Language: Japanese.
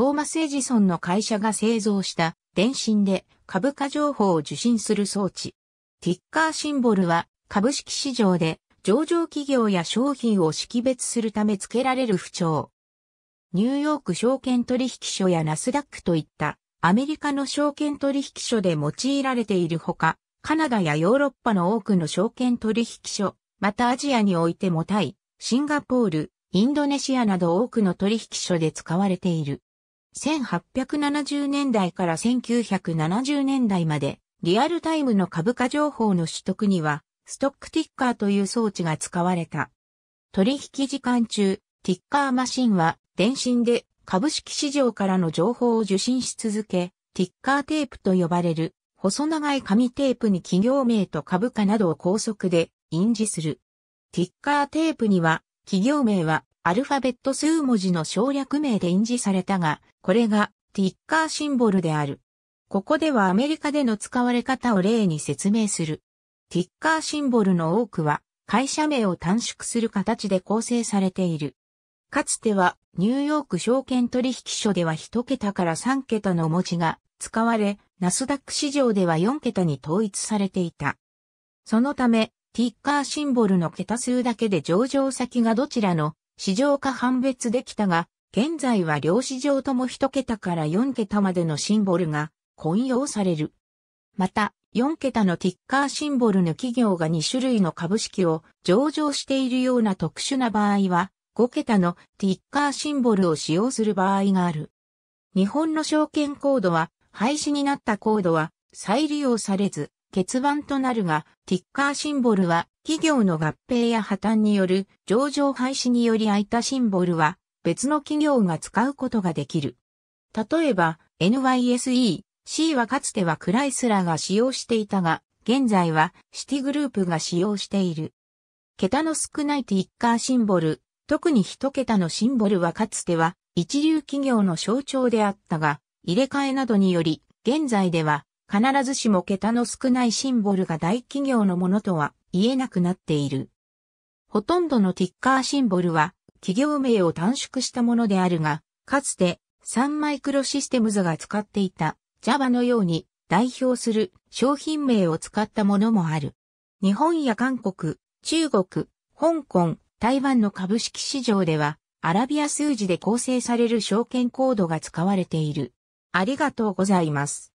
トーマス・エジソンの会社が製造した電信で株価情報を受信する装置。ティッカーシンボルは株式市場で上場企業や商品を識別するため付けられる不調。ニューヨーク証券取引所やナスダックといったアメリカの証券取引所で用いられているほか、カナダやヨーロッパの多くの証券取引所、またアジアにおいてもタイ、シンガポール、インドネシアなど多くの取引所で使われている。1870年代から1970年代まで、リアルタイムの株価情報の取得には、ストックティッカーという装置が使われた。取引時間中、ティッカーマシンは、電信で株式市場からの情報を受信し続け、ティッカーテープと呼ばれる、細長い紙テープに企業名と株価などを高速で印字する。ティッカーテープには、企業名はアルファベット数文字の省略名で印字されたが、これがティッカーシンボルである。ここではアメリカでの使われ方を例に説明する。ティッカーシンボルの多くは会社名を短縮する形で構成されている。かつてはニューヨーク証券取引所では1桁から3桁の文字が使われ、ナスダック市場では4桁に統一されていた。そのため、ティッカーシンボルの桁数だけで上場先がどちらの市場化判別できたが、現在は量子上とも1桁から4桁までのシンボルが混用される。また、4桁のティッカーシンボルの企業が2種類の株式を上場しているような特殊な場合は、5桁のティッカーシンボルを使用する場合がある。日本の証券コードは、廃止になったコードは再利用されず、欠番となるが、ティッカーシンボルは企業の合併や破綻による上場廃止により空いたシンボルは別の企業が使うことができる。例えば NYSE、C はかつてはクライスラーが使用していたが、現在はシティグループが使用している。桁の少ないティッカーシンボル、特に一桁のシンボルはかつては一流企業の象徴であったが、入れ替えなどにより、現在では必ずしも桁の少ないシンボルが大企業のものとは言えなくなっている。ほとんどのティッカーシンボルは企業名を短縮したものであるが、かつてサンマイクロシステムズが使っていた Java のように代表する商品名を使ったものもある。日本や韓国、中国、香港、台湾の株式市場ではアラビア数字で構成される証券コードが使われている。ありがとうございます。